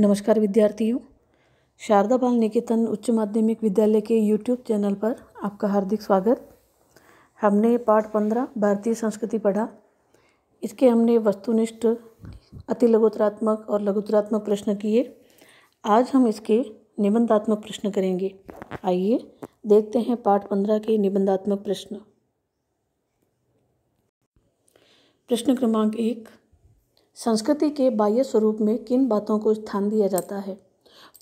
नमस्कार विद्यार्थियों शारदा बाल निकेतन उच्च माध्यमिक विद्यालय के यूट्यूब चैनल पर आपका हार्दिक स्वागत हमने पाठ पंद्रह भारतीय संस्कृति पढ़ा इसके हमने वस्तुनिष्ठ अति लघुतरात्मक और लघुतरात्मक प्रश्न किए आज हम इसके निबंधात्मक प्रश्न करेंगे आइए देखते हैं पाठ पंद्रह के निबंधात्मक प्रश्न प्रश्न क्रमांक एक संस्कृति के बाह्य स्वरूप में किन बातों को स्थान दिया जाता है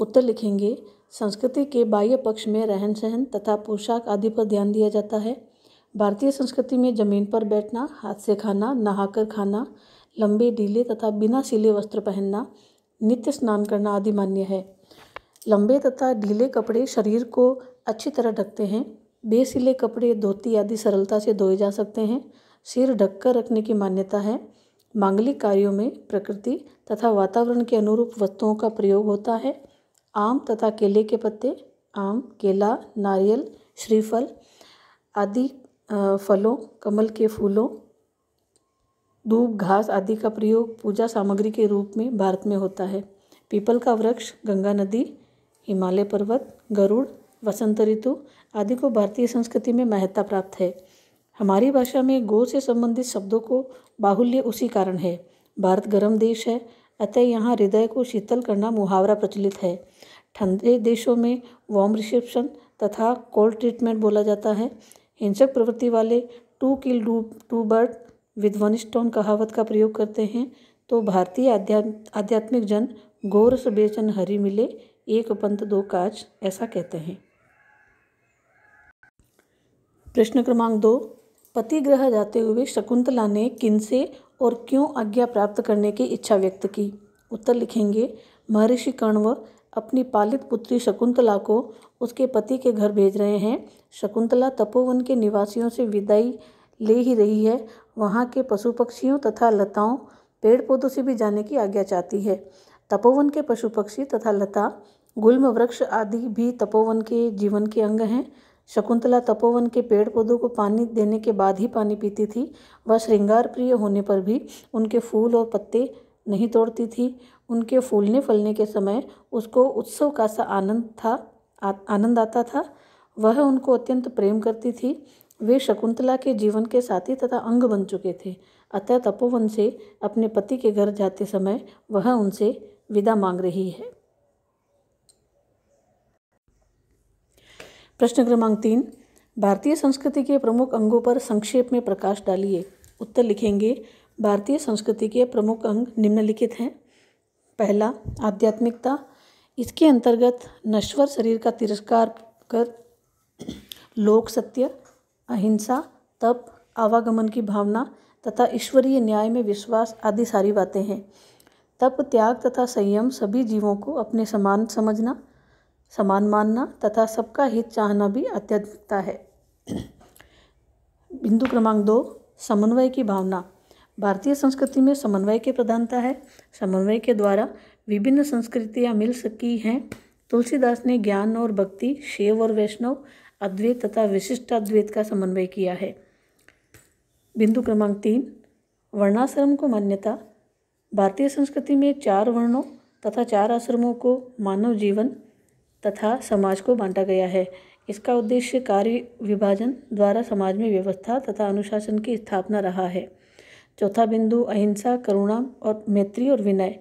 उत्तर लिखेंगे संस्कृति के बाह्य पक्ष में रहन सहन तथा पोशाक आदि पर ध्यान दिया जाता है भारतीय संस्कृति में जमीन पर बैठना हाथ से खाना नहाकर खाना लंबे ढीले तथा बिना सिले वस्त्र पहनना नित्य स्नान करना आदि मान्य है लंबे तथा ढीले कपड़े शरीर को अच्छी तरह ढकते हैं बेसिले कपड़े धोती आदि सरलता से धोए जा सकते हैं सिर ढककर रखने की मान्यता है मांगलिक कार्यों में प्रकृति तथा वातावरण के अनुरूप वस्तुओं का प्रयोग होता है आम तथा केले के पत्ते आम केला नारियल श्रीफल आदि फलों कमल के फूलों दूब घास आदि का प्रयोग पूजा सामग्री के रूप में भारत में होता है पीपल का वृक्ष गंगा नदी हिमालय पर्वत गरुड़ वसंत ऋतु आदि को भारतीय संस्कृति में महत्ता प्राप्त है हमारी भाषा में गो से संबंधित शब्दों को बाहुल्य उसी कारण है भारत गर्म देश है अतः यहाँ हृदय को शीतल करना मुहावरा प्रचलित है ठंडे देशों में वार्म रिसेप्शन तथा कोल्ड ट्रीटमेंट बोला जाता है हिंसक प्रवृत्ति वाले to kill do two bird with one stone कहावत का प्रयोग करते हैं तो भारतीय आध्यात्मिक जन गौरस बेचन हरि मिले एक पंथ दो काज ऐसा कहते हैं प्रश्न क्रमांक दो पति ग्रह जाते हुए शकुंतला ने किनसे और क्यों आज्ञा प्राप्त करने की इच्छा व्यक्त की उत्तर लिखेंगे महर्षि कण्व अपनी पालित पुत्री शकुंतला को उसके पति के घर भेज रहे हैं शकुंतला तपोवन के निवासियों से विदाई ले ही रही है वहाँ के पशु पक्षियों तथा लताओं पेड़ पौधों से भी जाने की आज्ञा चाहती है तपोवन के पशु पक्षी तथा लता गुल्म वृक्ष आदि भी तपोवन के जीवन के अंग हैं शकुंतला तपोवन के पेड़ पौधों को पानी देने के बाद ही पानी पीती थी वह श्रृंगार प्रिय होने पर भी उनके फूल और पत्ते नहीं तोड़ती थी उनके फूलने फलने के समय उसको उत्सव का सा आनंद था आनंद आता था वह उनको अत्यंत प्रेम करती थी वे शकुंतला के जीवन के साथी तथा अंग बन चुके थे अतः तपोवन से अपने पति के घर जाते समय वह उनसे विदा मांग रही है प्रश्न क्रमांक तीन भारतीय संस्कृति के प्रमुख अंगों पर संक्षेप में प्रकाश डालिए उत्तर लिखेंगे भारतीय संस्कृति के प्रमुख अंग निम्नलिखित हैं पहला आध्यात्मिकता इसके अंतर्गत नश्वर शरीर का तिरस्कार कर लोक सत्य अहिंसा तप आवागमन की भावना तथा ईश्वरीय न्याय में विश्वास आदि सारी बातें हैं तप त्याग तथा संयम सभी जीवों को अपने समान समझना समान मानना तथा सबका हित चाहना भी आध्यात्मिकता है बिंदु क्रमांक दो समन्वय की भावना भारतीय संस्कृति में समन्वय की प्रधानता है समन्वय के द्वारा विभिन्न संस्कृतियाँ मिल सकी हैं तुलसीदास ने ज्ञान और भक्ति शिव और वैष्णव अद्वैत तथा विशिष्ट अद्वैत का समन्वय किया है बिंदु क्रमांक तीन वर्णाश्रम को मान्यता भारतीय संस्कृति में चार वर्णों तथा चार आश्रमों को मानव जीवन तथा समाज को बांटा गया है इसका उद्देश्य कार्य विभाजन द्वारा समाज में व्यवस्था तथा अनुशासन की स्थापना रहा है चौथा बिंदु अहिंसा करुणा और मैत्री और विनय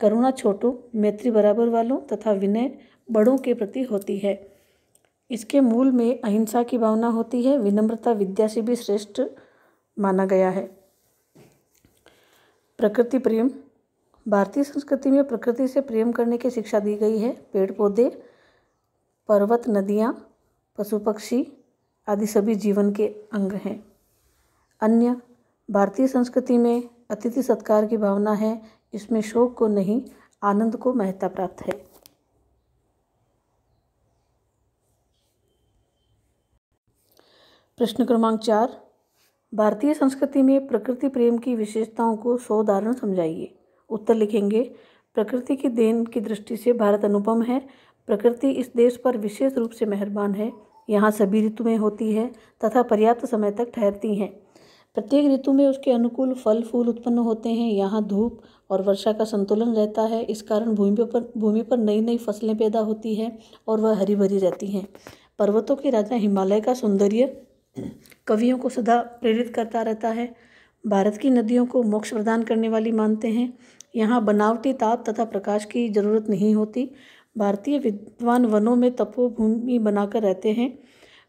करुणा छोटों मैत्री बराबर वालों तथा विनय बड़ों के प्रति होती है इसके मूल में अहिंसा की भावना होती है विनम्रता विद्या से भी श्रेष्ठ माना गया है प्रकृति प्रेम भारतीय संस्कृति में प्रकृति से प्रेम करने की शिक्षा दी गई है पेड़ पौधे पर्वत नदियाँ पशु पक्षी आदि सभी जीवन के अंग हैं अन्य भारतीय संस्कृति में अतिथि सत्कार की भावना है इसमें शोक को नहीं आनंद को महत्ता प्राप्त है प्रश्न क्रमांक चार भारतीय संस्कृति में प्रकृति प्रेम की विशेषताओं को सौदारण समझाइए उत्तर लिखेंगे प्रकृति की देन की दृष्टि से भारत अनुपम है प्रकृति इस देश पर विशेष रूप से मेहरबान है यहाँ सभी ऋतुएँ होती है तथा पर्याप्त समय तक ठहरती हैं प्रत्येक ऋतु में उसके अनुकूल फल फूल उत्पन्न होते हैं यहाँ धूप और वर्षा का संतुलन रहता है इस कारण भूमि पर भूमि पर नई नई फसलें पैदा होती हैं और वह हरी भरी रहती हैं पर्वतों के राजा हिमालय का सौंदर्य कवियों को सदा प्रेरित करता रहता है भारत की नदियों को मोक्ष प्रदान करने वाली मानते हैं यहाँ बनावटी ताप तथा प्रकाश की जरूरत नहीं होती भारतीय विद्वान वनों में तपोभूमि बनाकर रहते हैं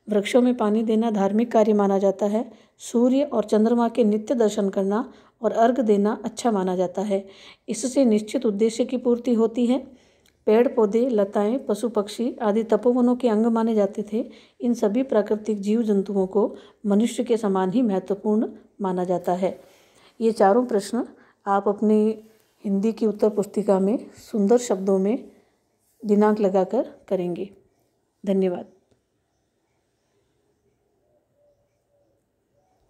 वृक्षों में पानी देना धार्मिक कार्य माना जाता है सूर्य और चंद्रमा के नित्य दर्शन करना और अर्घ देना अच्छा माना जाता है इससे निश्चित उद्देश्य की पूर्ति होती है पेड़ पौधे लताएं पशु पक्षी आदि तपोवनों के अंग माने जाते थे इन सभी प्राकृतिक जीव जंतुओं को मनुष्य के समान ही महत्वपूर्ण माना जाता है ये चारों प्रश्न आप अपनी हिंदी की उत्तर पुस्तिका में सुंदर शब्दों में दिनांक लगाकर करेंगे धन्यवाद